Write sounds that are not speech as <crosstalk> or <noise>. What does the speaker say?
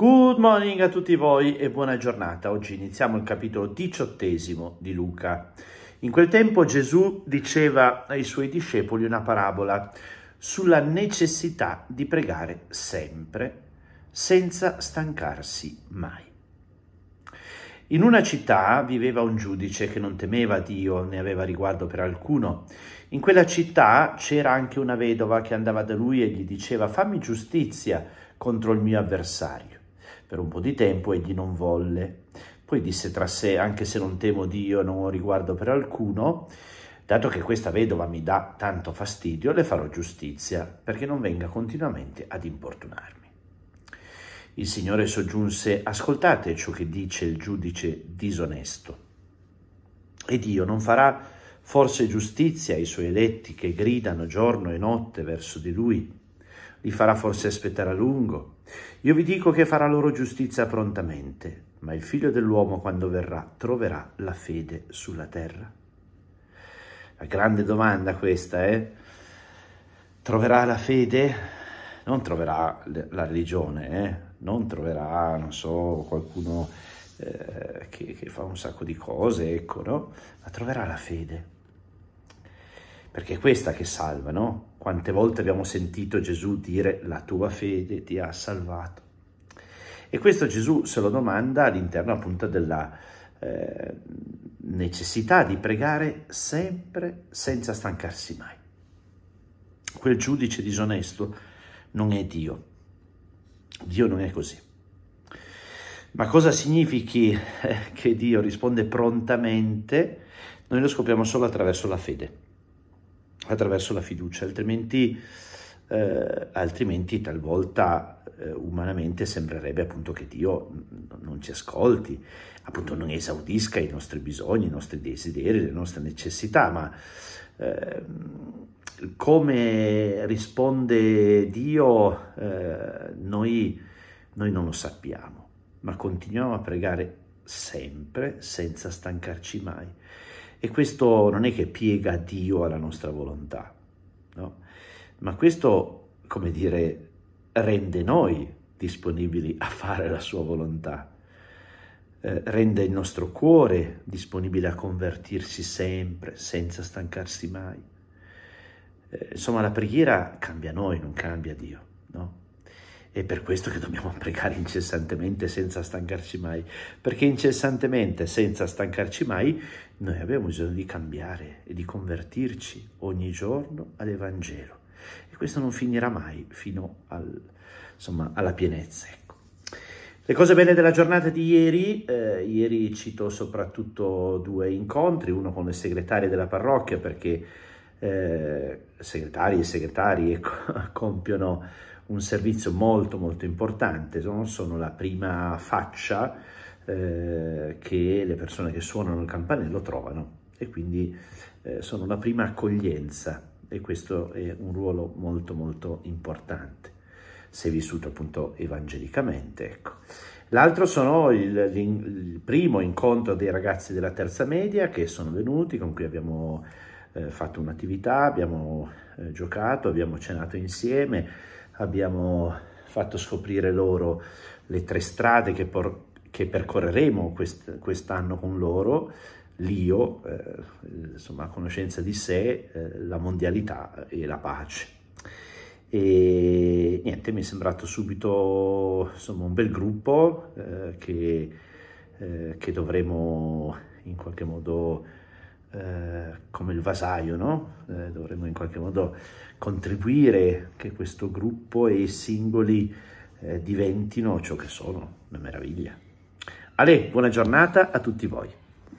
Good morning a tutti voi e buona giornata. Oggi iniziamo il capitolo diciottesimo di Luca. In quel tempo Gesù diceva ai suoi discepoli una parabola sulla necessità di pregare sempre, senza stancarsi mai. In una città viveva un giudice che non temeva Dio né aveva riguardo per alcuno. In quella città c'era anche una vedova che andava da lui e gli diceva fammi giustizia contro il mio avversario per un po' di tempo e di non volle. Poi disse tra sé, anche se non temo Dio, non ho riguardo per alcuno, dato che questa vedova mi dà tanto fastidio, le farò giustizia, perché non venga continuamente ad importunarmi. Il Signore soggiunse, ascoltate ciò che dice il giudice disonesto. E Dio non farà forse giustizia ai suoi eletti che gridano giorno e notte verso di lui? Li farà forse aspettare a lungo. Io vi dico che farà loro giustizia prontamente, ma il figlio dell'uomo quando verrà troverà la fede sulla terra. La grande domanda questa è, eh? troverà la fede? Non troverà la religione, eh? non troverà, non so, qualcuno eh, che, che, fa un sacco di cose, ecco, no? Ma troverà la fede. Perché è questa che salva, no? Quante volte abbiamo sentito Gesù dire la tua fede ti ha salvato. E questo Gesù se lo domanda all'interno appunto della eh, necessità di pregare sempre senza stancarsi mai. Quel giudice disonesto non è Dio. Dio non è così. Ma cosa significhi eh, che Dio risponde prontamente? Noi lo scopriamo solo attraverso la fede attraverso la fiducia, altrimenti, eh, altrimenti talvolta eh, umanamente sembrerebbe appunto che Dio non ci ascolti, appunto non esaudisca i nostri bisogni, i nostri desideri, le nostre necessità, ma eh, come risponde Dio eh, noi, noi non lo sappiamo, ma continuiamo a pregare sempre senza stancarci mai. E questo non è che piega Dio alla nostra volontà, no? ma questo, come dire, rende noi disponibili a fare la sua volontà, eh, rende il nostro cuore disponibile a convertirsi sempre, senza stancarsi mai. Eh, insomma, la preghiera cambia noi, non cambia Dio. No? È per questo che dobbiamo pregare incessantemente senza stancarci mai, perché incessantemente senza stancarci mai noi abbiamo bisogno di cambiare e di convertirci ogni giorno all'Evangelo. E questo non finirà mai fino al, insomma, alla pienezza. Ecco. Le cose belle della giornata di ieri, eh, ieri cito soprattutto due incontri, uno con le segretarie della parrocchia perché eh, segretari e segretari ecco, <laughs> compiono un servizio molto molto importante, no? sono la prima faccia eh, che le persone che suonano il campanello trovano e quindi eh, sono la prima accoglienza e questo è un ruolo molto molto importante se vissuto appunto evangelicamente. Ecco. L'altro sono il, il, primo incontro dei ragazzi della terza media che sono venuti, con cui abbiamo eh, fatto un'attività, abbiamo eh, giocato, abbiamo cenato insieme, abbiamo fatto scoprire loro le tre strade che, che percorreremo quest'anno con loro, l'io, eh, insomma conoscenza di sé, eh, la mondialità e la pace. E niente, mi è sembrato subito insomma, un bel gruppo eh, che, eh, che dovremo in qualche modo eh, come il vasaio, no? eh, dovremmo in qualche modo contribuire che questo gruppo e i singoli eh, diventino ciò che sono, una meraviglia. Ale, buona giornata a tutti voi.